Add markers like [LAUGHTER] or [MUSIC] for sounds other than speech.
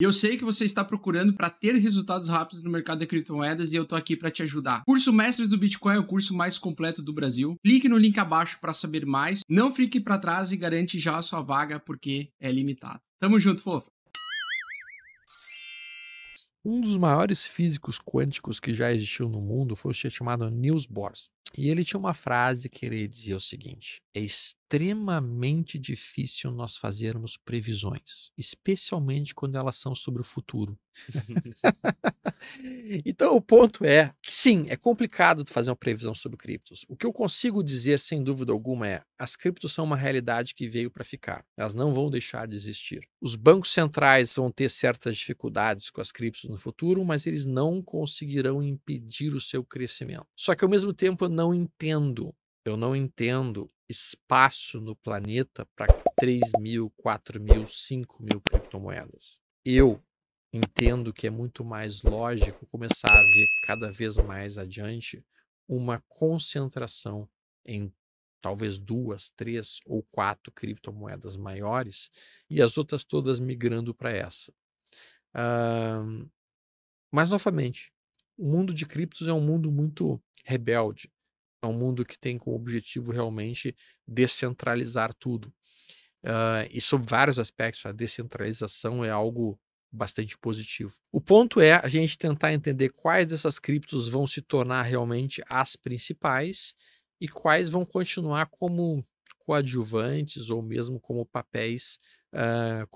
Eu sei que você está procurando para ter resultados rápidos no mercado de criptomoedas e eu estou aqui para te ajudar. curso Mestres do Bitcoin é o curso mais completo do Brasil. Clique no link abaixo para saber mais. Não fique para trás e garante já a sua vaga porque é limitado. Tamo junto, fofa. Um dos maiores físicos quânticos que já existiu no mundo foi o chamado Niels Bohr. E ele tinha uma frase que ele dizia o seguinte: é extremamente difícil nós fazermos previsões, especialmente quando elas são sobre o futuro. [LAUGHS] [LAUGHS] Uhum. Então, o ponto é que sim, é complicado fazer uma previsão sobre criptos. O que eu consigo dizer, sem dúvida alguma, é as criptos são uma realidade que veio para ficar. Elas não vão deixar de existir. Os bancos centrais vão ter certas dificuldades com as criptos no futuro, mas eles não conseguirão impedir o seu crescimento. Só que, ao mesmo tempo, eu não entendo. Eu não entendo espaço no planeta para 3 mil, 4 mil, 5 mil criptomoedas. Eu entendo que é muito mais lógico começar a ver cada vez mais adiante uma concentração em talvez duas, três ou quatro criptomoedas maiores e as outras todas migrando para essa. Uh, mas, novamente, o mundo de criptos é um mundo muito rebelde. É um mundo que tem como objetivo realmente descentralizar tudo. Uh, e sob vários aspectos, a descentralização é algo bastante positivo. O ponto é a gente tentar entender quais dessas criptos vão se tornar realmente as principais e quais vão continuar como coadjuvantes ou mesmo como papéis uh,